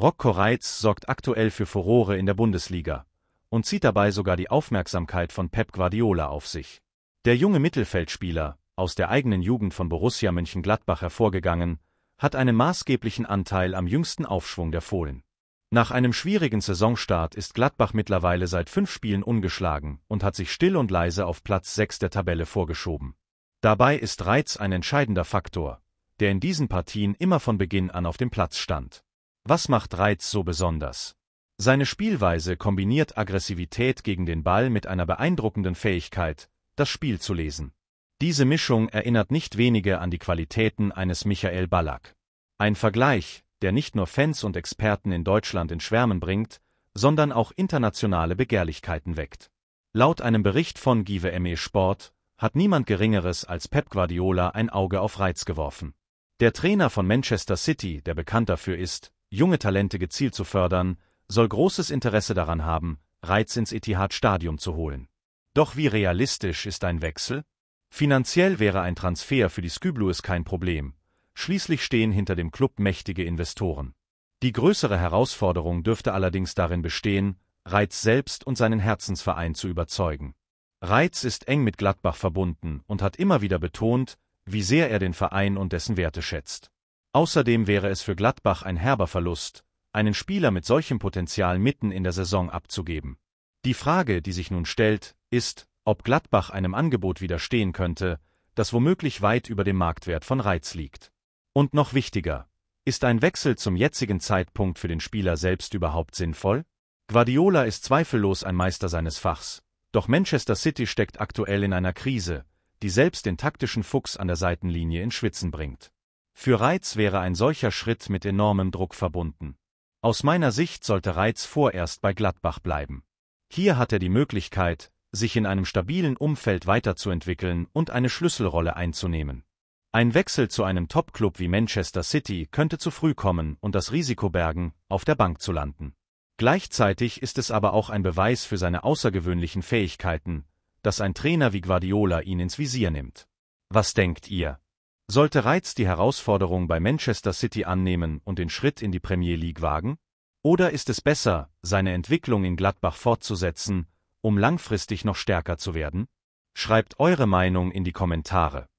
Rocco Reitz sorgt aktuell für Furore in der Bundesliga und zieht dabei sogar die Aufmerksamkeit von Pep Guardiola auf sich. Der junge Mittelfeldspieler, aus der eigenen Jugend von Borussia Mönchengladbach hervorgegangen, hat einen maßgeblichen Anteil am jüngsten Aufschwung der Fohlen. Nach einem schwierigen Saisonstart ist Gladbach mittlerweile seit fünf Spielen ungeschlagen und hat sich still und leise auf Platz 6 der Tabelle vorgeschoben. Dabei ist Reiz ein entscheidender Faktor, der in diesen Partien immer von Beginn an auf dem Platz stand. Was macht Reitz so besonders? Seine Spielweise kombiniert Aggressivität gegen den Ball mit einer beeindruckenden Fähigkeit, das Spiel zu lesen. Diese Mischung erinnert nicht wenige an die Qualitäten eines Michael Ballack. Ein Vergleich, der nicht nur Fans und Experten in Deutschland in Schwärmen bringt, sondern auch internationale Begehrlichkeiten weckt. Laut einem Bericht von Give ME Sport hat niemand Geringeres als Pep Guardiola ein Auge auf Reiz geworfen. Der Trainer von Manchester City, der bekannt dafür ist, junge Talente gezielt zu fördern, soll großes Interesse daran haben, Reiz ins Etihad-Stadium zu holen. Doch wie realistisch ist ein Wechsel? Finanziell wäre ein Transfer für die Skyblues kein Problem. Schließlich stehen hinter dem Club mächtige Investoren. Die größere Herausforderung dürfte allerdings darin bestehen, Reiz selbst und seinen Herzensverein zu überzeugen. Reiz ist eng mit Gladbach verbunden und hat immer wieder betont, wie sehr er den Verein und dessen Werte schätzt. Außerdem wäre es für Gladbach ein herber Verlust, einen Spieler mit solchem Potenzial mitten in der Saison abzugeben. Die Frage, die sich nun stellt, ist, ob Gladbach einem Angebot widerstehen könnte, das womöglich weit über dem Marktwert von Reiz liegt. Und noch wichtiger, ist ein Wechsel zum jetzigen Zeitpunkt für den Spieler selbst überhaupt sinnvoll? Guardiola ist zweifellos ein Meister seines Fachs, doch Manchester City steckt aktuell in einer Krise, die selbst den taktischen Fuchs an der Seitenlinie in Schwitzen bringt. Für Reiz wäre ein solcher Schritt mit enormem Druck verbunden. Aus meiner Sicht sollte Reiz vorerst bei Gladbach bleiben. Hier hat er die Möglichkeit, sich in einem stabilen Umfeld weiterzuentwickeln und eine Schlüsselrolle einzunehmen. Ein Wechsel zu einem Top-Club wie Manchester City könnte zu früh kommen und das Risiko bergen, auf der Bank zu landen. Gleichzeitig ist es aber auch ein Beweis für seine außergewöhnlichen Fähigkeiten, dass ein Trainer wie Guardiola ihn ins Visier nimmt. Was denkt ihr? Sollte Reitz die Herausforderung bei Manchester City annehmen und den Schritt in die Premier League wagen? Oder ist es besser, seine Entwicklung in Gladbach fortzusetzen, um langfristig noch stärker zu werden? Schreibt eure Meinung in die Kommentare.